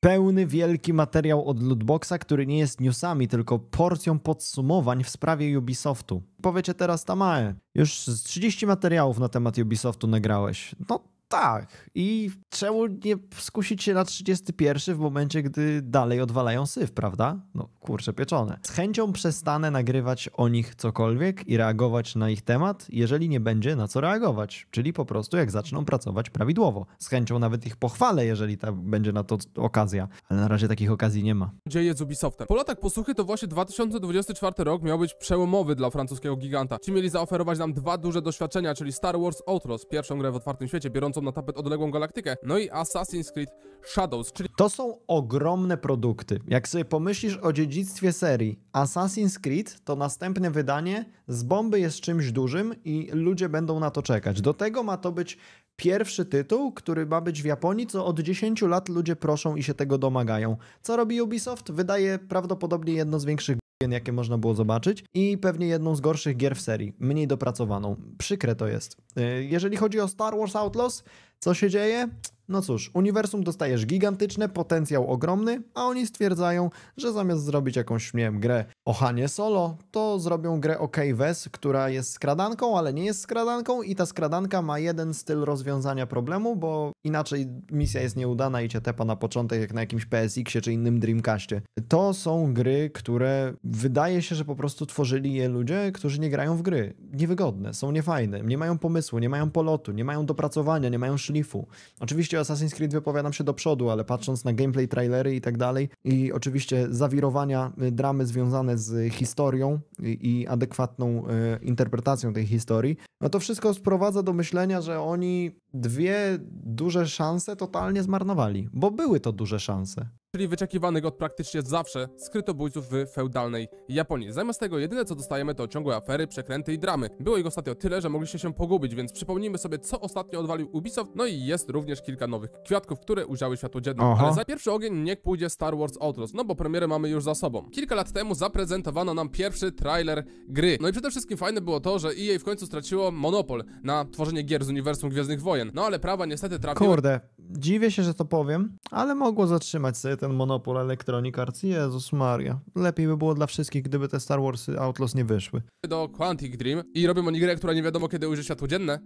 pełny wielki materiał od Lootboxa, który nie jest newsami, tylko porcją podsumowań w sprawie Ubisoftu. Powiecie teraz, Tamae, już z 30 materiałów na temat Ubisoftu nagrałeś. No tak. I czemu nie skusić się na 31 w momencie, gdy dalej odwalają syf, prawda? No kurczę pieczone. Z chęcią przestanę nagrywać o nich cokolwiek i reagować na ich temat, jeżeli nie będzie na co reagować. Czyli po prostu jak zaczną pracować prawidłowo. Z chęcią nawet ich pochwalę, jeżeli ta będzie na to okazja. Ale na razie takich okazji nie ma. Dzieje z Ubisoftem. Po latach posłuchy to właśnie 2024 rok miał być przełomowy dla francuskiego giganta. Ci mieli zaoferować nam dwa duże doświadczenia, czyli Star Wars Outros pierwszą grę w otwartym świecie, biorącą na tapet odległą galaktykę. No i Assassin's Creed Shadows, czyli... To są ogromne produkty. Jak sobie pomyślisz o dziedzictwie serii Assassin's Creed, to następne wydanie z bomby jest czymś dużym i ludzie będą na to czekać. Do tego ma to być pierwszy tytuł, który ma być w Japonii, co od 10 lat ludzie proszą i się tego domagają. Co robi Ubisoft? Wydaje prawdopodobnie jedno z większych jakie można było zobaczyć i pewnie jedną z gorszych gier w serii, mniej dopracowaną. Przykre to jest. Y, jeżeli chodzi o Star Wars Outlaws, co się dzieje? No cóż, uniwersum dostajesz gigantyczne, potencjał ogromny, a oni stwierdzają, że zamiast zrobić jakąś, nie wiem, grę o Hanie Solo, to zrobią grę o Caves, która jest skradanką, ale nie jest skradanką i ta skradanka ma jeden styl rozwiązania problemu, bo inaczej misja jest nieudana i cię tepa na początek jak na jakimś PSX-ie czy innym Dreamcastie. To są gry, które wydaje się, że po prostu tworzyli je ludzie, którzy nie grają w gry. Niewygodne, są niefajne, nie mają pomysłu, nie mają polotu, nie mają dopracowania, nie mają szlifu. Oczywiście Assassin's Creed wypowiadam się do przodu, ale patrząc na gameplay, trailery i tak dalej i oczywiście zawirowania, y, dramy związane z historią i adekwatną y, interpretacją tej historii, no to wszystko sprowadza do myślenia, że oni dwie duże szanse totalnie zmarnowali, bo były to duże szanse czyli wyczekiwanych od praktycznie zawsze skrytobójców w feudalnej Japonii. Zamiast tego jedyne co dostajemy to ciągłe afery, przekręty i dramy. Było ich ostatnio tyle, że mogliście się pogubić, więc przypomnijmy sobie co ostatnio odwalił Ubisoft, no i jest również kilka nowych kwiatków, które ujrzały światło dzienne. Aha. Ale za pierwszy ogień niech pójdzie Star Wars Outlaws, no bo premierę mamy już za sobą. Kilka lat temu zaprezentowano nam pierwszy trailer gry. No i przede wszystkim fajne było to, że EA w końcu straciło monopol na tworzenie gier z uniwersum Gwiezdnych Wojen. No ale prawa niestety trafiły... Kurde. Dziwię się, że to powiem, ale mogło zatrzymać sobie ten monopol Electronic Arts. Jezus Maria. Lepiej by było dla wszystkich, gdyby te Star Wars Outlaws nie wyszły. Do Quantic Dream i robią oni grę, która nie wiadomo kiedy ujrzy światło dzienne,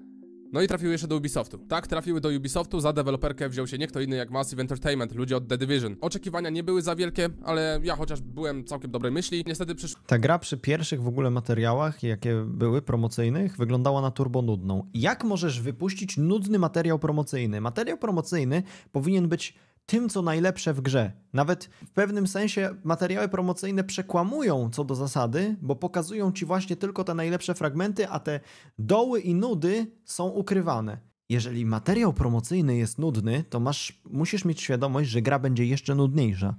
no i trafiły jeszcze do Ubisoftu. Tak, trafiły do Ubisoftu, za deweloperkę wziął się nie kto inny jak Massive Entertainment, ludzie od The Division. Oczekiwania nie były za wielkie, ale ja chociaż byłem całkiem dobrej myśli. Niestety przyszło... Ta gra przy pierwszych w ogóle materiałach, jakie były promocyjnych, wyglądała na turbo nudną. Jak możesz wypuścić nudny materiał promocyjny? Materiał promocyjny powinien być tym, co najlepsze w grze. Nawet w pewnym sensie materiały promocyjne przekłamują co do zasady, bo pokazują ci właśnie tylko te najlepsze fragmenty, a te doły i nudy są ukrywane jeżeli materiał promocyjny jest nudny, to masz, musisz mieć świadomość, że gra będzie jeszcze nudniejsza,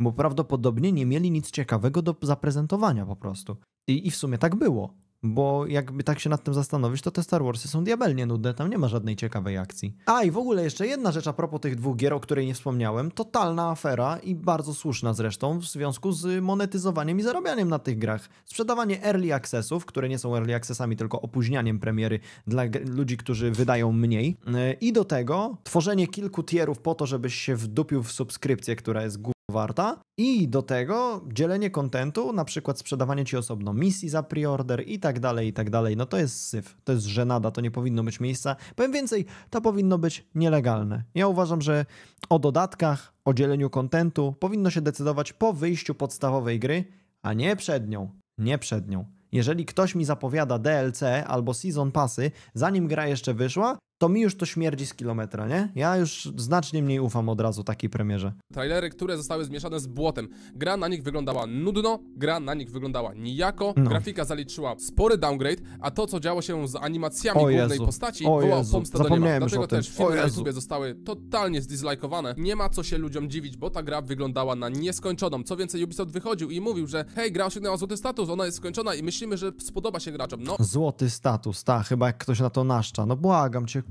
bo prawdopodobnie nie mieli nic ciekawego do zaprezentowania po prostu. I, i w sumie tak było. Bo jakby tak się nad tym zastanowisz, to te Star Warsy są diabelnie nudne, tam nie ma żadnej ciekawej akcji. A i w ogóle jeszcze jedna rzecz a propos tych dwóch gier, o której nie wspomniałem. Totalna afera i bardzo słuszna zresztą w związku z monetyzowaniem i zarabianiem na tych grach. Sprzedawanie early accessów, które nie są early accessami, tylko opóźnianiem premiery dla ludzi, którzy wydają mniej. E, I do tego tworzenie kilku tierów po to, żebyś się wdupił w subskrypcję, która jest warta i do tego dzielenie kontentu, na przykład sprzedawanie ci osobno misji za preorder i tak dalej, i tak dalej. No to jest syf, to jest żenada, to nie powinno być miejsca. Powiem więcej, to powinno być nielegalne. Ja uważam, że o dodatkach, o dzieleniu kontentu powinno się decydować po wyjściu podstawowej gry, a nie przed nią. Nie przed nią. Jeżeli ktoś mi zapowiada DLC albo Season Passy, zanim gra jeszcze wyszła, to mi już to śmierdzi z kilometra, nie? Ja już znacznie mniej ufam od razu takiej premierze. Trailery, które zostały zmieszane z błotem. Gra na nich wyglądała nudno, gra na nich wyglądała nijako, no. grafika zaliczyła spory downgrade, a to, co działo się z animacjami o głównej Jezu. postaci, o wołało Jezu. pomstę do nieba. Dlatego też filmy na YouTube zostały totalnie zdislajkowane. Nie ma co się ludziom dziwić, bo ta gra wyglądała na nieskończoną. Co więcej, Ubisoft wychodził i mówił, że hej, gra osiągnęła złoty status, ona jest skończona i myślimy, że spodoba się graczom. No. Złoty status, ta, chyba jak ktoś na to naszcza. No błagam cię,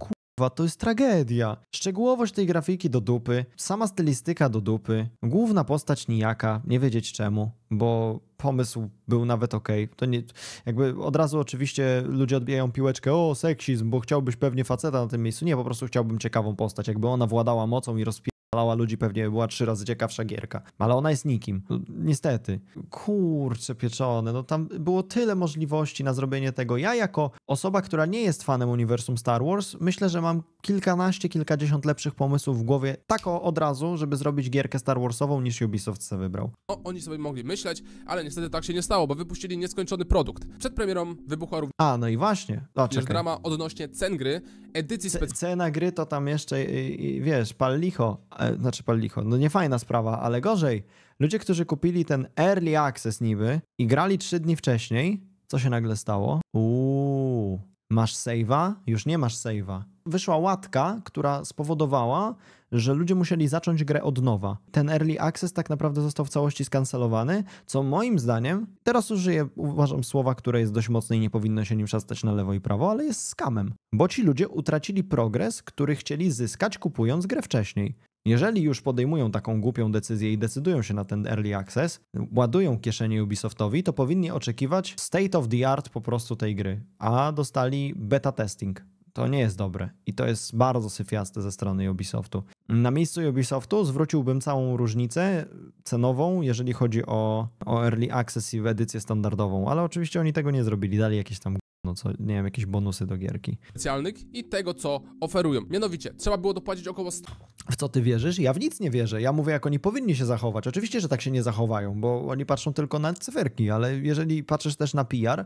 to jest tragedia. Szczegółowość tej grafiki do dupy, sama stylistyka do dupy, główna postać nijaka, nie wiedzieć czemu, bo pomysł był nawet ok. To nie, jakby od razu oczywiście ludzie odbijają piłeczkę, o seksizm, bo chciałbyś pewnie faceta na tym miejscu. Nie, po prostu chciałbym ciekawą postać, jakby ona władała mocą i rozpie rozwalała ludzi, pewnie była trzy razy ciekawsza gierka. Ale ona jest nikim. No, niestety. Kurcze pieczone, no tam było tyle możliwości na zrobienie tego. Ja jako osoba, która nie jest fanem uniwersum Star Wars, myślę, że mam kilkanaście, kilkadziesiąt lepszych pomysłów w głowie tak od razu, żeby zrobić gierkę Star Warsową niż Ubisoft sobie wybrał. No, oni sobie mogli myśleć, ale niestety tak się nie stało, bo wypuścili nieskończony produkt. Przed premierą wybuchła również... A, no i właśnie. A, czekaj. drama odnośnie cen gry, edycji specjalnej. Cena gry to tam jeszcze, wiesz, pal licho. E, znaczy pal licho, no nie fajna sprawa, ale gorzej. Ludzie, którzy kupili ten early access niby i grali trzy dni wcześniej, co się nagle stało? Uuu, masz save'a? Już nie masz save'a. Wyszła łatka, która spowodowała, że ludzie musieli zacząć grę od nowa. Ten early access tak naprawdę został w całości skancelowany, co moim zdaniem, teraz użyję, uważam, słowa, które jest dość mocne i nie powinno się nim szastać na lewo i prawo, ale jest skamem, bo ci ludzie utracili progres, który chcieli zyskać kupując grę wcześniej. Jeżeli już podejmują taką głupią decyzję i decydują się na ten early access, ładują kieszenie Ubisoftowi, to powinni oczekiwać state of the art po prostu tej gry, a dostali beta testing. To nie jest dobre i to jest bardzo syfiaste ze strony Ubisoftu. Na miejscu Ubisoftu zwróciłbym całą różnicę cenową, jeżeli chodzi o, o Early Access i w edycję standardową, ale oczywiście oni tego nie zrobili, dali jakieś tam no co, nie wiem, jakieś bonusy do gierki. Specjalnych i tego, co oferują. Mianowicie, trzeba było dopłacić około 100... W co ty wierzysz? Ja w nic nie wierzę. Ja mówię, jak oni powinni się zachować. Oczywiście, że tak się nie zachowają, bo oni patrzą tylko na cyferki, ale jeżeli patrzysz też na PR,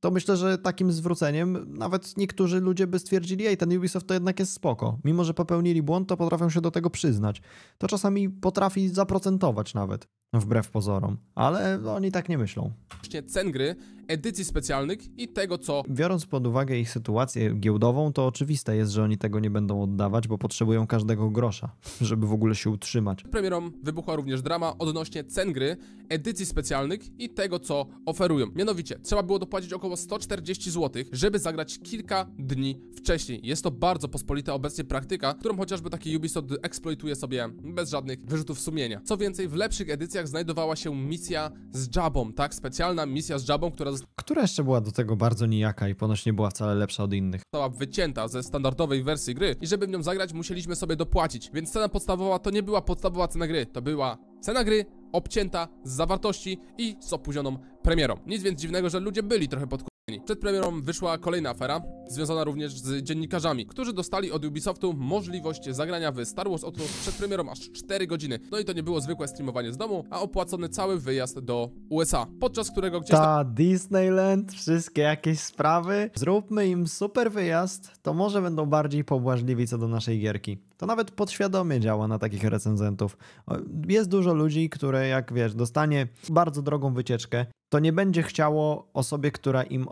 to myślę, że takim zwróceniem nawet niektórzy ludzie by stwierdzili, ej, ten Ubisoft to jednak jest spoko. Mimo, że popełnili błąd, to potrafią się do tego przyznać. To czasami potrafi zaprocentować nawet wbrew pozorom, ale oni tak nie myślą. Cen gry, edycji specjalnych i tego co... Biorąc pod uwagę ich sytuację giełdową, to oczywiste jest, że oni tego nie będą oddawać, bo potrzebują każdego grosza, żeby w ogóle się utrzymać. Premierą wybuchła również drama odnośnie cen gry, edycji specjalnych i tego co oferują. Mianowicie, trzeba było dopłacić około 140 zł, żeby zagrać kilka dni wcześniej. Jest to bardzo pospolita obecnie praktyka, którą chociażby taki Ubisoft eksploituje sobie bez żadnych wyrzutów sumienia. Co więcej, w lepszych edycjach znajdowała się misja z Jabą, tak? Specjalna misja z Jabą, która która jeszcze była do tego bardzo nijaka i ponoć nie była wcale lepsza od innych. Została wycięta ze standardowej wersji gry i żeby w nią zagrać musieliśmy sobie dopłacić, więc cena podstawowa to nie była podstawowa cena gry, to była cena gry obcięta z zawartości i z opóźnioną premierą. Nic więc dziwnego, że ludzie byli trochę pod przed premierą wyszła kolejna afera, związana również z dziennikarzami, którzy dostali od Ubisoftu możliwość zagrania w Star Wars Outlaws przed premierą aż 4 godziny. No i to nie było zwykłe streamowanie z domu, a opłacony cały wyjazd do USA, podczas którego gdzieś... Ta Disneyland, wszystkie jakieś sprawy. Zróbmy im super wyjazd, to może będą bardziej pobłażliwi co do naszej gierki. To nawet podświadomie działa na takich recenzentów. Jest dużo ludzi, które jak wiesz, dostanie bardzo drogą wycieczkę, to nie będzie chciało osobie, która im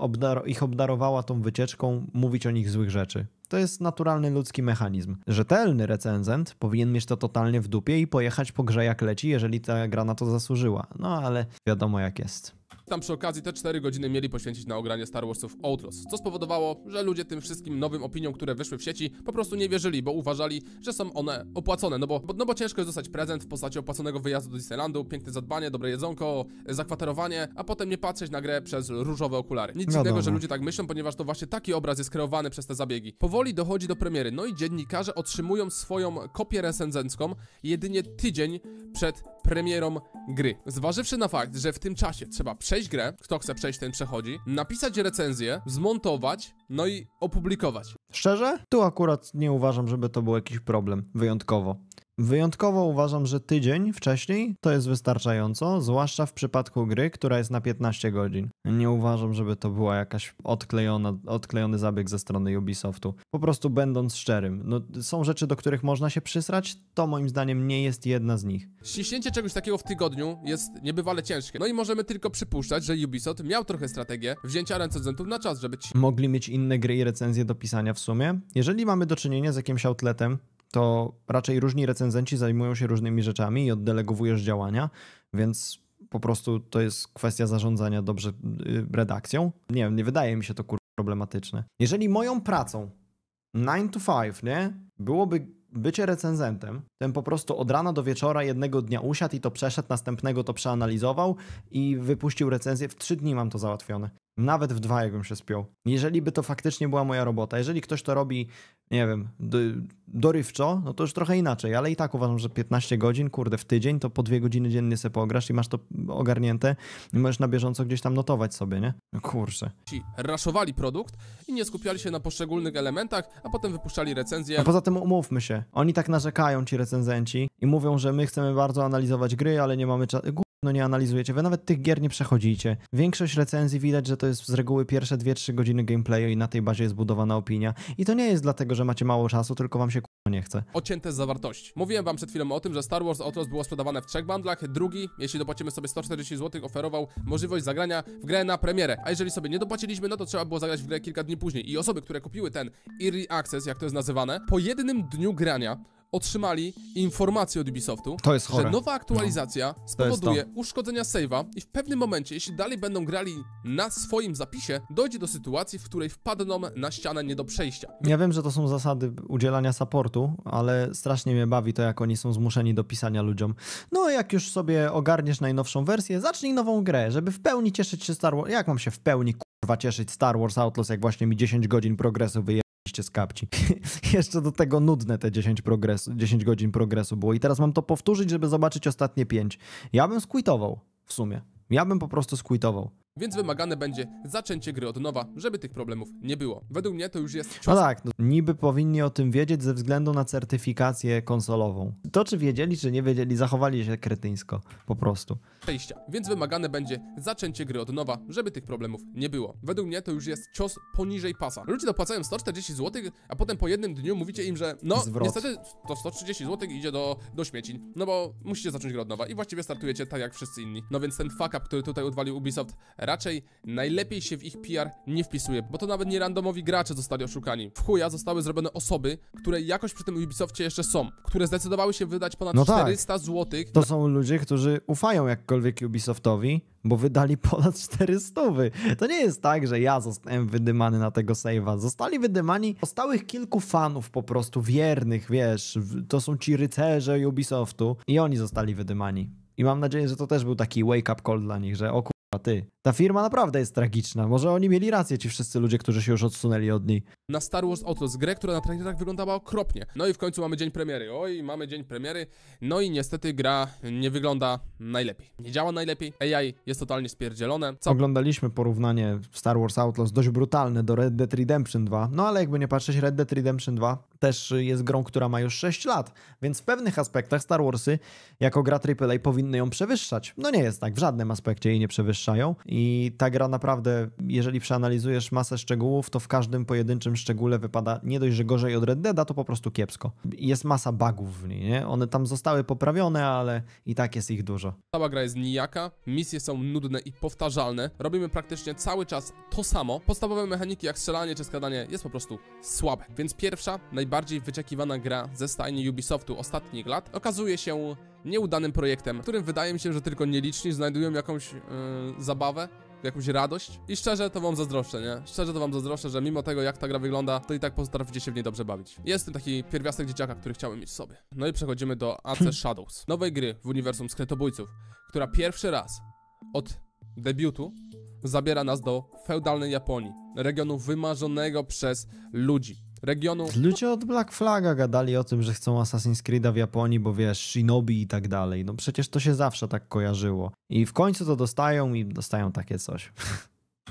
ich obdarowała tą wycieczką, mówić o nich złych rzeczy. To jest naturalny ludzki mechanizm. Rzetelny recenzent powinien mieć to totalnie w dupie i pojechać po grze jak leci, jeżeli ta gra na to zasłużyła. No ale wiadomo jak jest tam przy okazji te 4 godziny mieli poświęcić na ogranie Star Warsów Outlaws, co spowodowało, że ludzie tym wszystkim nowym opiniom, które wyszły w sieci, po prostu nie wierzyli, bo uważali, że są one opłacone, no bo, no bo ciężko jest dostać prezent w postaci opłaconego wyjazdu do Disneylandu, piękne zadbanie, dobre jedzonko, zakwaterowanie, a potem nie patrzeć na grę przez różowe okulary. Nic Wiadomo. dziwnego, że ludzie tak myślą, ponieważ to właśnie taki obraz jest kreowany przez te zabiegi. Powoli dochodzi do premiery, no i dziennikarze otrzymują swoją kopię recenzencką jedynie tydzień przed premierą gry. Zważywszy na fakt, że w tym czasie trzeba przejść przejść grę, kto chce przejść, ten przechodzi, napisać recenzję, zmontować, no i opublikować. Szczerze? Tu akurat nie uważam, żeby to był jakiś problem, wyjątkowo. Wyjątkowo uważam, że tydzień wcześniej to jest wystarczająco, zwłaszcza w przypadku gry, która jest na 15 godzin. Nie uważam, żeby to była jakaś odklejona, odklejony zabieg ze strony Ubisoftu. Po prostu będąc szczerym, no, są rzeczy, do których można się przysrać, to moim zdaniem nie jest jedna z nich. Ściśnięcie czegoś takiego w tygodniu jest niebywale ciężkie. No i możemy tylko przypuszczać, że Ubisoft miał trochę strategię wzięcia recenzentów na czas, żeby ci... Mogli mieć inne gry i recenzje do pisania w sumie. Jeżeli mamy do czynienia z jakimś outletem, to raczej różni recenzenci zajmują się różnymi rzeczami i oddelegowujesz działania, więc po prostu to jest kwestia zarządzania dobrze y, redakcją. Nie wiem, nie wydaje mi się to kur... problematyczne. Jeżeli moją pracą 9 to 5, nie, byłoby bycie recenzentem, ten po prostu od rana do wieczora jednego dnia usiadł i to przeszedł, następnego to przeanalizował i wypuścił recenzję. W trzy dni mam to załatwione. Nawet w dwa, jakbym się spiął. Jeżeli by to faktycznie była moja robota, jeżeli ktoś to robi, nie wiem, dorywczo, no to już trochę inaczej, ale i tak uważam, że 15 godzin, kurde, w tydzień, to po dwie godziny dziennie sobie pograsz i masz to ogarnięte i możesz na bieżąco gdzieś tam notować sobie, nie? No kurczę. Ci raszowali produkt i nie skupiali się na poszczególnych elementach, a potem wypuszczali recenzję. A poza tym umówmy się, oni tak narzekają, ci recenzenci, i mówią, że my chcemy bardzo analizować gry, ale nie mamy czasu no nie analizujecie, wy nawet tych gier nie przechodzicie. Większość recenzji widać, że to jest z reguły pierwsze 2-3 godziny gameplayu i na tej bazie jest budowana opinia. I to nie jest dlatego, że macie mało czasu, tylko wam się nie chce. Ocięte z zawartości. Mówiłem wam przed chwilą o tym, że Star Wars Outlaws było sprzedawane w trzech bundlach. Drugi, jeśli dopłacimy sobie 140 zł, oferował możliwość zagrania w grę na premierę. A jeżeli sobie nie dopłaciliśmy, no to trzeba było zagrać w grę kilka dni później. I osoby, które kupiły ten Early Access, jak to jest nazywane, po jednym dniu grania otrzymali informację od Ubisoftu, to jest że nowa aktualizacja no. spowoduje uszkodzenia save'a i w pewnym momencie, jeśli dalej będą grali na swoim zapisie, dojdzie do sytuacji, w której wpadną na ścianę nie do przejścia. Ja wiem, że to są zasady udzielania supportu, ale strasznie mnie bawi to, jak oni są zmuszeni do pisania ludziom. No, jak już sobie ogarniesz najnowszą wersję, zacznij nową grę, żeby w pełni cieszyć się Star Wars. Jak mam się w pełni kurwa cieszyć Star Wars Outlaws, jak właśnie mi 10 godzin progresu wyje 15 z kapci. Jeszcze do tego nudne te 10, 10 godzin progresu było. I teraz mam to powtórzyć, żeby zobaczyć ostatnie 5. Ja bym skwitował w sumie. Ja bym po prostu skwitował więc wymagane będzie zaczęcie gry od nowa, żeby tych problemów nie było. Według mnie to już jest cios. No tak, no, niby powinni o tym wiedzieć ze względu na certyfikację konsolową. To czy wiedzieli, czy nie wiedzieli, zachowali się kretyńsko, po prostu. Przejścia, więc wymagane będzie zaczęcie gry od nowa, żeby tych problemów nie było. Według mnie to już jest cios poniżej pasa. Ludzie dopłacają 140 zł, a potem po jednym dniu mówicie im, że no, Zwrot. niestety to 130 zł idzie do, do śmieci, no bo musicie zacząć grę od nowa i właściwie startujecie tak jak wszyscy inni. No więc ten fuck up, który tutaj odwalił Ubisoft, raczej najlepiej się w ich PR nie wpisuje, bo to nawet nie randomowi gracze zostali oszukani. W chuja zostały zrobione osoby, które jakoś przy tym Ubisoftie jeszcze są, które zdecydowały się wydać ponad no 400 tak. zł. To są ludzie, którzy ufają jakkolwiek Ubisoftowi, bo wydali ponad 400. To nie jest tak, że ja zostałem wydymany na tego save'a. Zostali wydymani stałych kilku fanów po prostu, wiernych, wiesz, to są ci rycerze Ubisoftu i oni zostali wydymani. I mam nadzieję, że to też był taki wake-up call dla nich, że oku a ty. Ta firma naprawdę jest tragiczna. Może oni mieli rację, ci wszyscy ludzie, którzy się już odsunęli od niej. Na Star Wars Outlaws grę, która na tak wyglądała okropnie. No i w końcu mamy dzień premiery. Oj, mamy dzień premiery. No i niestety gra nie wygląda najlepiej. Nie działa najlepiej. AI jest totalnie spierdzielone. Co? Oglądaliśmy porównanie Star Wars Outlaws dość brutalne do Red Dead Redemption 2. No ale jakby nie patrzeć, Red Dead Redemption 2 też jest grą, która ma już 6 lat, więc w pewnych aspektach Star Warsy jako gra AAA powinny ją przewyższać. No nie jest tak, w żadnym aspekcie jej nie przewyższają i ta gra naprawdę, jeżeli przeanalizujesz masę szczegółów, to w każdym pojedynczym szczególe wypada nie dość, że gorzej od Red Deada, to po prostu kiepsko. Jest masa bugów w niej, nie? One tam zostały poprawione, ale i tak jest ich dużo. Cała gra jest nijaka, misje są nudne i powtarzalne, robimy praktycznie cały czas to samo. Podstawowe mechaniki jak strzelanie czy składanie jest po prostu słabe, więc pierwsza, najbardziej najbardziej wyczekiwana gra ze stajni Ubisoftu ostatnich lat okazuje się nieudanym projektem, którym wydaje mi się, że tylko nieliczni znajdują jakąś yy, zabawę jakąś radość. I szczerze to wam zazdroszczę, nie? Szczerze to wam zazdroszczę, że mimo tego jak ta gra wygląda, to i tak potraficie się w niej dobrze bawić. Jestem taki pierwiastek dzieciaka, który chciałem mieć sobie. No i przechodzimy do AC Shadows, nowej gry w uniwersum skretobójców, która pierwszy raz od debiutu zabiera nas do feudalnej Japonii, regionu wymarzonego przez ludzi regionu. Ludzie od Black Flaga gadali o tym, że chcą Assassin's Creed'a w Japonii, bo wiesz, Shinobi i tak dalej. No przecież to się zawsze tak kojarzyło. I w końcu to dostają i dostają takie coś.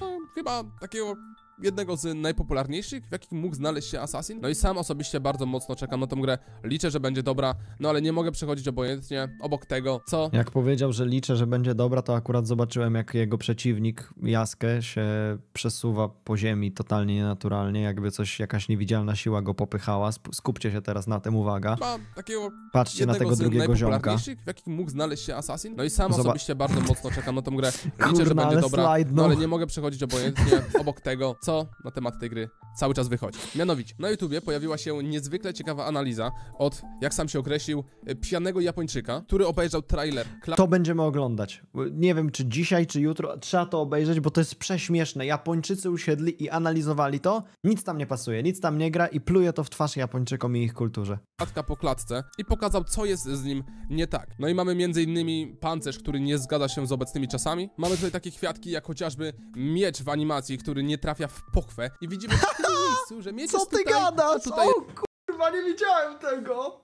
No, chyba takiego jednego z najpopularniejszych, w jakim mógł znaleźć się Assassin. No i sam osobiście bardzo mocno czekam na tą grę. Liczę, że będzie dobra, no ale nie mogę przechodzić obojętnie obok tego, co... Jak powiedział, że liczę, że będzie dobra, to akurat zobaczyłem, jak jego przeciwnik, Jaskę, się przesuwa po ziemi totalnie nienaturalnie, jakby coś, jakaś niewidzialna siła go popychała. Skupcie się teraz na tym, uwaga. takiego Patrzcie na tego drugiego ziomka. w jakim mógł znaleźć się Assassin. No i sam Zobac osobiście bardzo mocno czekam na tą grę. Liczę, Kurna, że będzie dobra, slide, no. no ale nie mogę przechodzić obojętnie obok tego, co co na temat tej gry cały czas wychodzi. Mianowicie, na YouTubie pojawiła się niezwykle ciekawa analiza od, jak sam się określił, e, pijanego Japończyka, który obejrzał trailer. Kla to będziemy oglądać. Nie wiem, czy dzisiaj, czy jutro trzeba to obejrzeć, bo to jest prześmieszne. Japończycy usiedli i analizowali to. Nic tam nie pasuje, nic tam nie gra i pluje to w twarz Japończykom i ich kulturze. Klatka po klatce i pokazał, co jest z nim nie tak. No i mamy m.in. pancerz, który nie zgadza się z obecnymi czasami. Mamy tutaj takie kwiatki, jak chociażby miecz w animacji, który nie trafia w w pochwę i widzimy w tym miejscu, że tutaj. Co jest ty tutaj, gadasz? Tutaj... O kurwa, nie widziałem tego!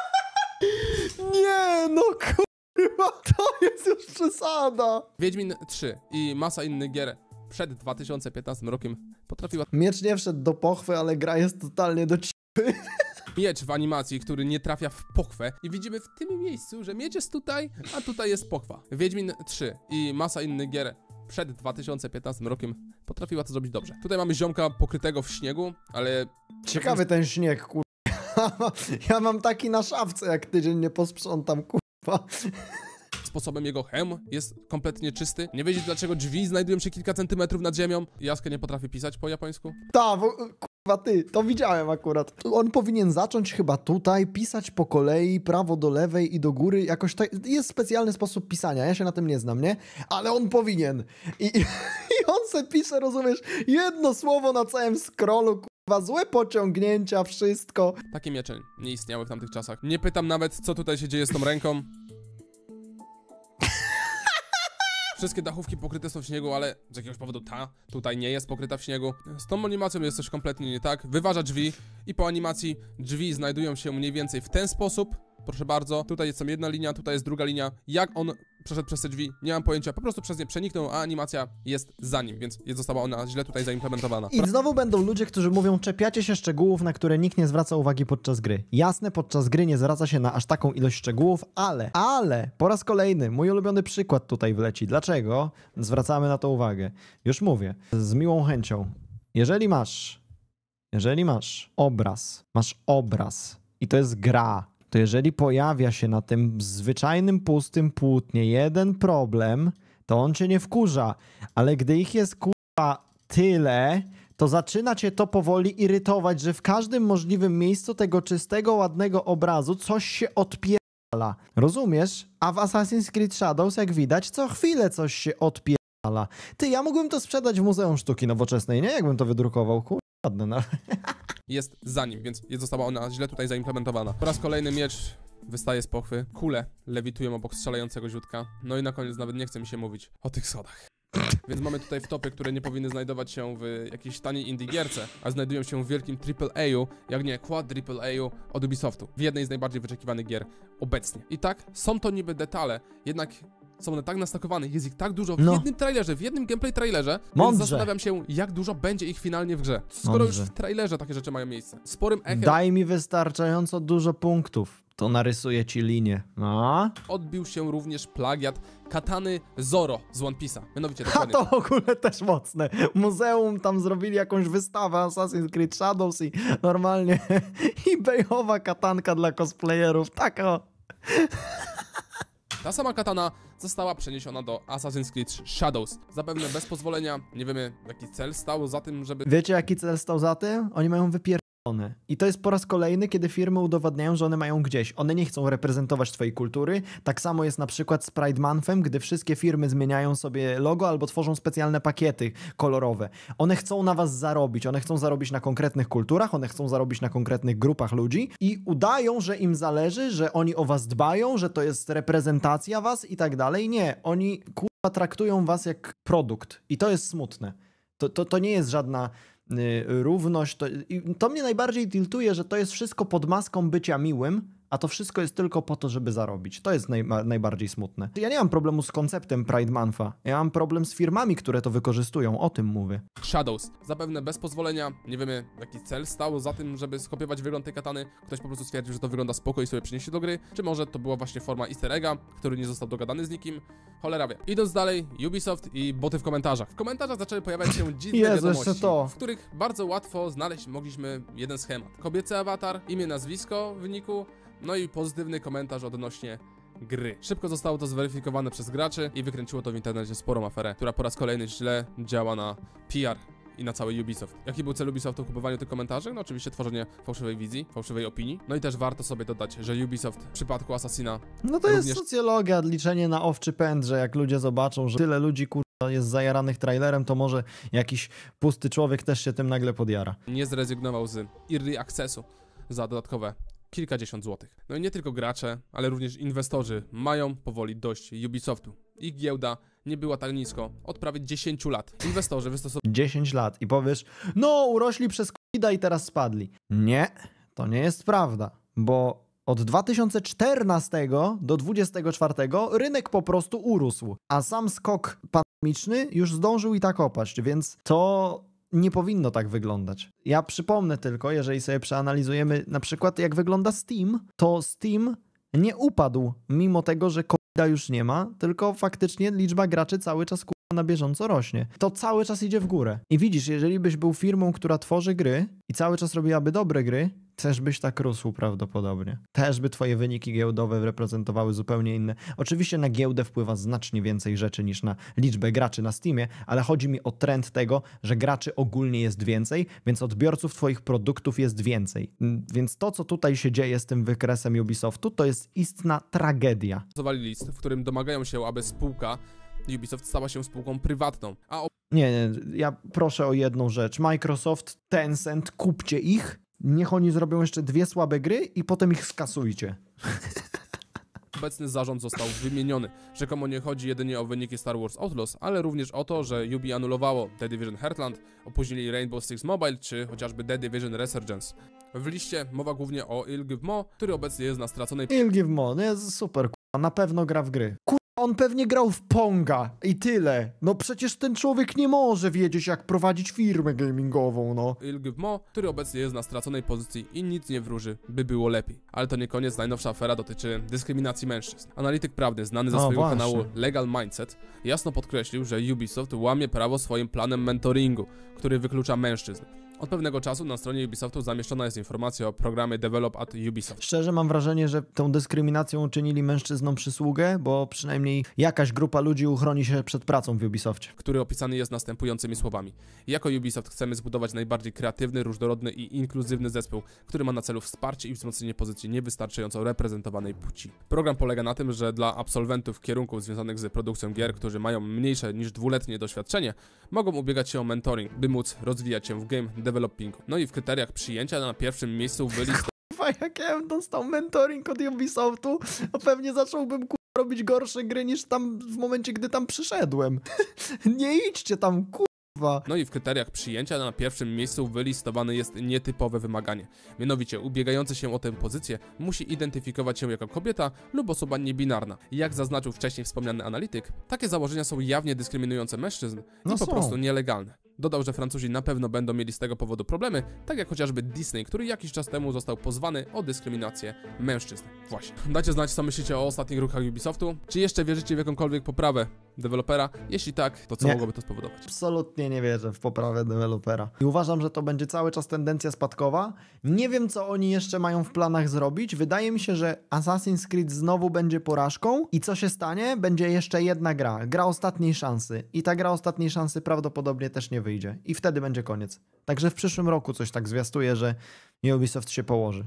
nie, no kurwa, to jest już przesada! Wiedźmin 3 i masa innych gier przed 2015 rokiem potrafiła... Miecz nie wszedł do pochwy, ale gra jest totalnie do ciebie. miecz w animacji, który nie trafia w pochwę i widzimy w tym miejscu, że miecz jest tutaj, a tutaj jest pochwa. Wiedźmin 3 i masa innych gier przed 2015 rokiem potrafiła to zrobić dobrze. Tutaj mamy ziomka pokrytego w śniegu, ale... Ciekawy ten śnieg, kurwa. Ja mam taki na szafce, jak tydzień nie posprzątam, kurwa sposobem jego hem jest kompletnie czysty. Nie wiedzieć dlaczego drzwi znajdują się kilka centymetrów nad ziemią. Jaskę nie potrafi pisać po japońsku. Ta, Kurwa ty, to widziałem akurat. On powinien zacząć chyba tutaj, pisać po kolei, prawo do lewej i do góry, jakoś tak. Jest specjalny sposób pisania, ja się na tym nie znam, nie? Ale on powinien. I, i, on se pisze, rozumiesz, jedno słowo na całym scrollu, kurwa, złe pociągnięcia, wszystko. Takie miecze nie istniały w tamtych czasach. Nie pytam nawet, co tutaj się dzieje z tą ręką. Wszystkie dachówki pokryte są w śniegu, ale z jakiegoś powodu ta tutaj nie jest pokryta w śniegu. Z tą animacją jest coś kompletnie nie tak. Wyważa drzwi i po animacji drzwi znajdują się mniej więcej w ten sposób, proszę bardzo, tutaj jest tam jedna linia, tutaj jest druga linia. Jak on przeszedł przez te drzwi, nie mam pojęcia, po prostu przez nie przeniknął, a animacja jest za nim, więc została ona źle tutaj zaimplementowana. I znowu będą ludzie, którzy mówią, czepiacie się szczegółów, na które nikt nie zwraca uwagi podczas gry. Jasne, podczas gry nie zwraca się na aż taką ilość szczegółów, ale, ale, po raz kolejny, mój ulubiony przykład tutaj wleci. Dlaczego zwracamy na to uwagę? Już mówię, z miłą chęcią. Jeżeli masz, jeżeli masz obraz, masz obraz i to jest gra, to jeżeli pojawia się na tym zwyczajnym pustym płótnie jeden problem, to on cię nie wkurza, ale gdy ich jest kurwa tyle, to zaczyna cię to powoli irytować, że w każdym możliwym miejscu tego czystego, ładnego obrazu coś się odpierdala. Rozumiesz? A w Assassin's Creed Shadows, jak widać, co chwilę coś się odpierdala. Ty, ja mógłbym to sprzedać w Muzeum Sztuki Nowoczesnej, nie? Jakbym to wydrukował, kurwa, ładne, no. jest za nim, więc została ona źle tutaj zaimplementowana. Po raz kolejny miecz wystaje z pochwy, kule lewitują obok strzelającego źródka, no i na koniec nawet nie chce mi się mówić o tych schodach. Więc mamy tutaj wtopy, które nie powinny znajdować się w jakiejś taniej indie gierce, a znajdują się w wielkim AAA-u, jak nie quad aaa u od Ubisoftu, w jednej z najbardziej wyczekiwanych gier obecnie. I tak, są to niby detale, jednak są one tak nastakowane, jest ich tak dużo w No. jednym trailerze, w jednym gameplay trailerze, więc Mądrze. zastanawiam się, jak dużo będzie ich finalnie w grze. Skoro Mądrze. już w trailerze takie rzeczy mają miejsce. Sporym echem Daj mi wystarczająco dużo punktów. To narysuje ci linię. No. odbił się również plagiat katany Zoro z One Piece'a. Mianowicie Ha to w ogóle też mocne. Muzeum tam zrobili jakąś wystawę Assassin's Creed Shadows i normalnie eBayowa katanka dla cosplayerów. Tak o. Ta sama katana została przeniesiona do Assassin's Creed Shadows. Zapewne bez pozwolenia, nie wiemy jaki cel stał za tym, żeby... Wiecie jaki cel stał za tym? Oni mają wypier one. I to jest po raz kolejny, kiedy firmy udowadniają, że one mają gdzieś. One nie chcą reprezentować twojej kultury. Tak samo jest na przykład z Pride Monthem, gdy wszystkie firmy zmieniają sobie logo albo tworzą specjalne pakiety kolorowe. One chcą na was zarobić. One chcą zarobić na konkretnych kulturach, one chcą zarobić na konkretnych grupach ludzi i udają, że im zależy, że oni o was dbają, że to jest reprezentacja was i tak dalej. Nie, oni kurwa traktują was jak produkt. I to jest smutne. To, to, to nie jest żadna Y, równość. To, to mnie najbardziej tiltuje, że to jest wszystko pod maską bycia miłym, a to wszystko jest tylko po to, żeby zarobić. To jest naj, najbardziej smutne. Ja nie mam problemu z konceptem Pride Manfa. ja mam problem z firmami, które to wykorzystują, o tym mówię. Shadows. Zapewne bez pozwolenia, nie wiemy jaki cel stał za tym, żeby skopiować wygląd tej katany. Ktoś po prostu stwierdził, że to wygląda spoko i sobie przyniesie do gry, czy może to była właśnie forma easter egga, który nie został dogadany z nikim. Cholera wie. Idąc dalej, Ubisoft i boty w komentarzach. W komentarzach zaczęły pojawiać się dziwne Jezu, wiadomości, to. w których bardzo łatwo znaleźć mogliśmy jeden schemat. Kobiecy awatar, imię, nazwisko w no i pozytywny komentarz odnośnie gry. Szybko zostało to zweryfikowane przez graczy i wykręciło to w internecie sporą aferę, która po raz kolejny źle działa na PR i na cały Ubisoft. Jaki był cel Ubisoftu w kupowaniu tych komentarzy? No oczywiście tworzenie fałszywej wizji, fałszywej opinii. No i też warto sobie dodać, że Ubisoft w przypadku Assassina No to również... jest socjologia, liczenie na owczy pęd, że jak ludzie zobaczą, że tyle ludzi kur jest zajaranych trailerem, to może jakiś pusty człowiek też się tym nagle podjara. Nie zrezygnował z Early Accessu za dodatkowe kilkadziesiąt złotych. No i nie tylko gracze, ale również inwestorzy mają powoli dość Ubisoftu. Ich giełda nie była tak nisko od prawie 10 lat. Inwestorzy wystosowali... 10 lat i powiesz, no urośli przez kida i teraz spadli. Nie, to nie jest prawda, bo od 2014 do 2024 rynek po prostu urósł, a sam skok pandemiczny już zdążył i tak opaść, więc to nie powinno tak wyglądać. Ja przypomnę tylko, jeżeli sobie przeanalizujemy na przykład jak wygląda Steam, to Steam nie upadł mimo tego, że COVID już nie ma, tylko faktycznie liczba graczy cały czas na bieżąco rośnie. To cały czas idzie w górę. I widzisz, jeżeli byś był firmą, która tworzy gry i cały czas robiłaby dobre gry, też byś tak rósł prawdopodobnie. Też by twoje wyniki giełdowe reprezentowały zupełnie inne. Oczywiście na giełdę wpływa znacznie więcej rzeczy niż na liczbę graczy na Steamie, ale chodzi mi o trend tego, że graczy ogólnie jest więcej, więc odbiorców twoich produktów jest więcej. Więc to, co tutaj się dzieje z tym wykresem Ubisoftu, to jest istna tragedia. List, w którym domagają się, aby spółka Ubisoft stała się spółką prywatną. A o... nie, nie, ja proszę o jedną rzecz. Microsoft, Tencent, kupcie ich, niech oni zrobią jeszcze dwie słabe gry i potem ich skasujcie. Obecny zarząd został wymieniony. Rzekomo nie chodzi jedynie o wyniki Star Wars Outlaws, ale również o to, że Yubi anulowało The Division Heartland, opóźnili Rainbow Six Mobile czy chociażby The Division Resurgence. W liście mowa głównie o Ilgivmo, który obecnie jest na straconej... Ilgivmo, no jest super, k***a, na pewno gra w gry on pewnie grał w Ponga i tyle. No przecież ten człowiek nie może wiedzieć, jak prowadzić firmę gamingową, no. Ilgmo, który obecnie jest na straconej pozycji i nic nie wróży, by było lepiej. Ale to nie koniec, najnowsza afera dotyczy dyskryminacji mężczyzn. Analityk prawny znany ze swojego właśnie. kanału Legal Mindset jasno podkreślił, że Ubisoft łamie prawo swoim planem mentoringu, który wyklucza mężczyzn. Od pewnego czasu na stronie Ubisoftu zamieszczona jest informacja o programie Develop at Ubisoft. Szczerze mam wrażenie, że tą dyskryminacją uczynili mężczyznom przysługę, bo przynajmniej jakaś grupa ludzi uchroni się przed pracą w Ubisoftie. Który opisany jest następującymi słowami. Jako Ubisoft chcemy zbudować najbardziej kreatywny, różnorodny i inkluzywny zespół, który ma na celu wsparcie i wzmocnienie pozycji niewystarczająco reprezentowanej płci. Program polega na tym, że dla absolwentów kierunków związanych z produkcją gier, którzy mają mniejsze niż dwuletnie doświadczenie, mogą ubiegać się o mentoring, by móc rozwijać się w game design developingu. No i w kryteriach przyjęcia na pierwszym miejscu byli... Kurwa, jak ja bym dostał mentoring od Ubisoftu, to pewnie zacząłbym robić gorsze gry niż tam w momencie, gdy tam przyszedłem. Nie idźcie tam, No i w kryteriach przyjęcia na pierwszym miejscu wylistowane jest nietypowe wymaganie. Mianowicie ubiegający się o tę pozycję musi identyfikować się jako kobieta lub osoba niebinarna. Jak zaznaczył wcześniej wspomniany analityk, takie założenia są jawnie dyskryminujące mężczyzn no i po prostu nielegalne. Dodał, że Francuzi na pewno będą mieli z tego powodu problemy, tak jak chociażby Disney, który jakiś czas temu został pozwany o dyskryminację mężczyzn. Właśnie. Dajcie znać, co myślicie o ostatnich ruchach Ubisoftu. Czy jeszcze wierzycie w jakąkolwiek poprawę dewelopera? Jeśli tak, to co nie. mogłoby to spowodować? Absolutnie nie wierzę w poprawę dewelopera. I uważam, że to będzie cały czas tendencja spadkowa. Nie wiem, co oni jeszcze mają w planach zrobić. Wydaje mi się, że Assassin's Creed znowu będzie porażką i co się stanie? Będzie jeszcze jedna gra. Gra ostatniej szansy. I ta gra ostatniej szansy prawdopodobnie też nie wyjdzie. I wtedy będzie koniec. Także w przyszłym roku coś tak zwiastuje, że Ubisoft się położy.